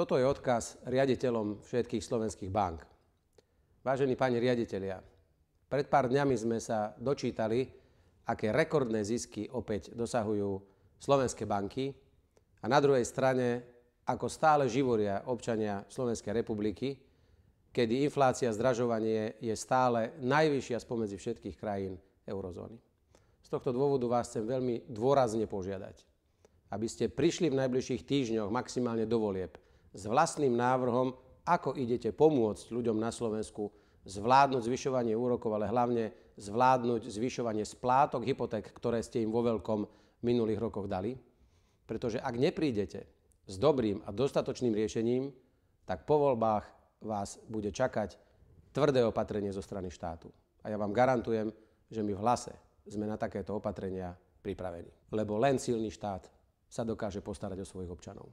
toto je odkaz riaditeľom všetkých slovenských bank. Vážení páni riaditeľia, pred pár dňami sme sa dočítali, aké rekordné zisky opäť dosahujú slovenské banky a na druhej strane, ako stále živoria občania Slovenskej republiky, kedy inflácia, zdražovanie je stále najvyššia spomedzi všetkých krajín eurozóny. Z tohto dôvodu vás chcem veľmi dôrazne požiadať, aby ste prišli v najbližších týždňoch maximálne do volieb s vlastným návrhom, ako idete pomôcť ľuďom na Slovensku zvládnuť zvyšovanie úrokov, ale hlavne zvládnuť zvyšovanie splátok hypoték, ktoré ste im vo veľkom minulých rokoch dali. Pretože ak neprídete s dobrým a dostatočným riešením, tak po voľbách vás bude čakať tvrdé opatrenie zo strany štátu. A ja vám garantujem, že my v hlase sme na takéto opatrenia pripravení. Lebo len silný štát sa dokáže postarať o svojich občanov.